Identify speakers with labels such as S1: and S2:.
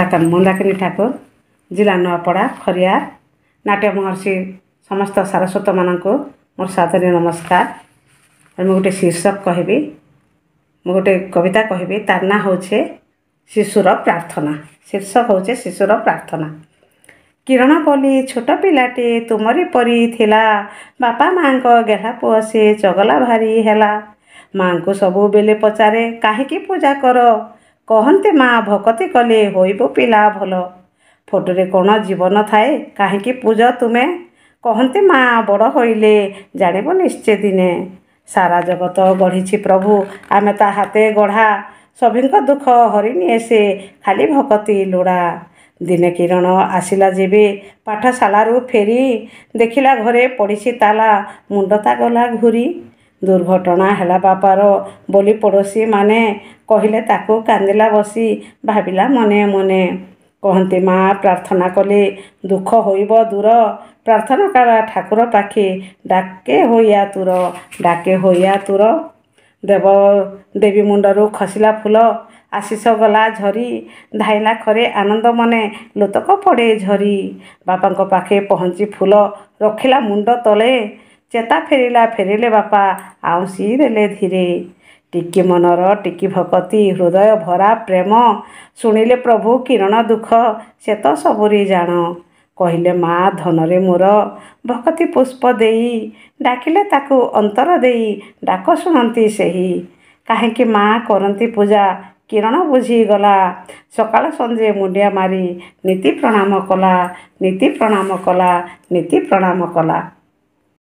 S1: ଡାକ୍ତର ମନ୍ଦାକିନୀ ଠାକୁର ଜିଲ୍ଲା ନୂଆପଡ଼ା ଖରିଆର ନାଟ୍ୟ ମହର୍ଷି ସମସ୍ତ ସାରସ୍ୱତମାନଙ୍କୁ ମୋର ସାଧରୀ ନମସ୍କାର ମୁଁ ଗୋଟେ ଶୀର୍ଷକ କହିବି ମୁଁ ଗୋଟେ କବିତା କହିବି ତାର ନାଁ ହେଉଛି ଶିଶୁର ପ୍ରାର୍ଥନା ଶୀର୍ଷକ ହେଉଛି ଶିଶୁର ପ୍ରାର୍ଥନା କିରଣ ବୋଲି ଛୋଟ ପିଲାଟି ତୁମରି ପରି ଥିଲା ବାପା ମାଆଙ୍କ ଗେହା ପୁଅ ସେ ଚଗଲା ଭାରି ହେଲା ମାଆଙ୍କୁ ସବୁବେଳେ ପଚାରେ କାହିଁକି ପୂଜା କର କହନ୍ତେ ମା ଭକତି କଲେ ହୋଇବ ପିଲା ଭଲ ଫଟୋରେ କ'ଣ ଜୀବନ ଥାଏ କାହିଁକି ପୂଜ ତୁମେ କହନ୍ତେ ମା ବଡ଼ ହୋଇଲେ ଜାଣିବ ନିଶ୍ଚେ ଦିନେ ସାରା ଜଗତ ଗଢ଼ିଛି ପ୍ରଭୁ ଆମେ ତା ହାତେ ଗଢ଼ା ସଭିଙ୍କ ଦୁଃଖ ହରିନିଏ ସେ ଖାଲି ଭକତି ଲୋଡ଼ା ଦିନେ କିରଣ ଆସିଲା ଯେବେ ପାଠଶାଳାରୁ ଫେରି ଦେଖିଲା ଘରେ ପଡ଼ିଛି ତାଲା ମୁଣ୍ଡ ତା ଗଲା ଘୁରି ଦୁର୍ଘଟଣା ହେଲା ବାପାର ବୋଲି ପଡ଼ୋଶୀମାନେ କହିଲେ ତାକୁ କାନ୍ଦିଲା ବସି ଭାବିଲା ମନେ ମନେ କହନ୍ତି ମା ପ୍ରାର୍ଥନା କଲେ ଦୁଃଖ ହୋଇବ ଦୂର ପ୍ରାର୍ଥନା କଲା ଠାକୁର ପାଖେ ଡାକେ ହୋଇଆ ତୁର ଡାକେ ହୋଇଆ ତୁର ଦେବ ଦେବୀ ମୁଣ୍ଡରୁ ଖସିଲା ଫୁଲ ଆଶିଷ ଗଲା ଝରି ଧାଇଲା ଖରେ ଆନନ୍ଦ ମନେ ଲୋତକ ପଡ଼େ ଝରି ବାପାଙ୍କ ପାଖେ ପହଞ୍ଚି ଫୁଲ ରଖିଲା ମୁଣ୍ଡ ତଳେ ଚେତା ଫେରିଲା ଫେରିଲେ ବାପା ଆଉଁସି ଦେଲେ ଧୀରେ ଟିକି ମନର ଟିକି ଭକତି ହୃଦୟ ଭରା ପ୍ରେମ ଶୁଣିଲେ ପ୍ରଭୁ କିରଣ ଦୁଃଖ ସେ ତ ସବୁରି ଜାଣ କହିଲେ ମା ଧନରେ ମୋର ଭକତି ପୁଷ୍ପ ଦେଇ ଡାକିଲେ ତାକୁ ଅନ୍ତର ଦେଇ ଡାକ ଶୁଣନ୍ତି ସେହି କାହିଁକି ମା କରନ୍ତି ପୂଜା କିରଣ ବୁଝିଗଲା ସକାଳ ସଞ୍ଜେ ମୁଣ୍ଡିଆ ମାରି ନୀତି ପ୍ରଣାମ କଲା ନୀତି ପ୍ରଣାମ କଲା ନୀତି ପ୍ରଣାମ କଲା